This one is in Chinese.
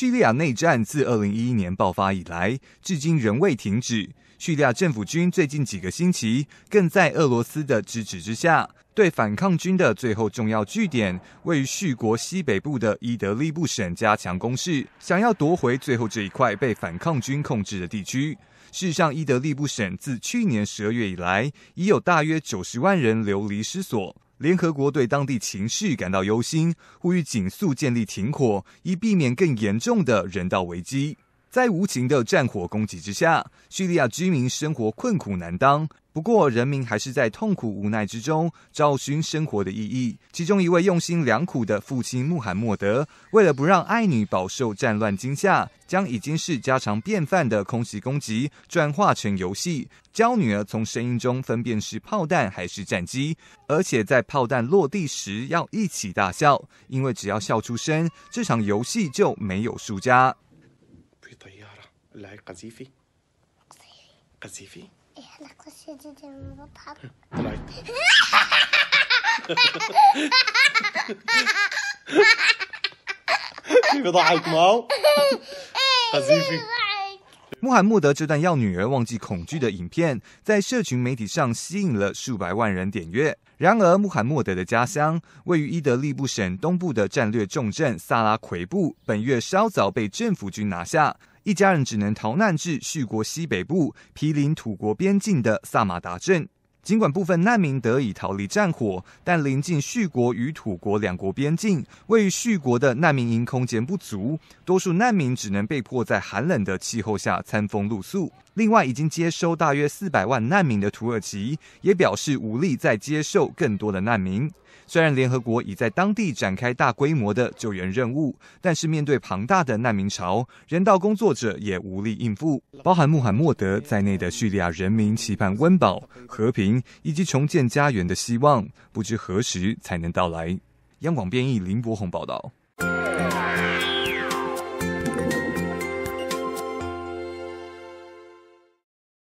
叙利亚内战自2011年爆发以来，至今仍未停止。叙利亚政府军最近几个星期，更在俄罗斯的支持之下，对反抗军的最后重要据点——位于叙国西北部的伊德利布省，加强攻势，想要夺回最后这一块被反抗军控制的地区。事实上，伊德利布省自去年十二月以来，已有大约九十万人流离失所。联合国对当地情绪感到忧心，呼吁紧速建立停火，以避免更严重的人道危机。在无情的战火攻击之下，叙利亚居民生活困苦难当。不过，人民还是在痛苦无奈之中找寻生活的意义。其中一位用心良苦的父亲穆罕默德，为了不让爱女饱受战乱惊吓，将已经是家常便饭的空袭攻击转化成游戏，教女儿从声音中分辨是炮弹还是战机，而且在炮弹落地时要一起大笑，因为只要笑出声，这场游戏就没有输家。穆罕默德这段要女儿忘记恐惧的影片，在社群媒体上吸引了数百万人点阅。然而，穆罕默德的家乡位于伊德利布省东部的战略重镇萨拉奎布，本月稍早被政府军拿下。一家人只能逃难至叙国西北部、毗邻土国边境的萨马达镇。尽管部分难民得以逃离战火，但临近叙国与土国两国边境，位于叙国的难民营空间不足，多数难民只能被迫在寒冷的气候下餐风露宿。另外，已经接收大约四百万难民的土耳其也表示无力再接受更多的难民。虽然联合国已在当地展开大规模的救援任务，但是面对庞大的难民潮，人道工作者也无力应付。包含穆罕默德在内的叙利亚人民期盼温饱、和平以及重建家园的希望，不知何时才能到来。央广编译林博宏报道。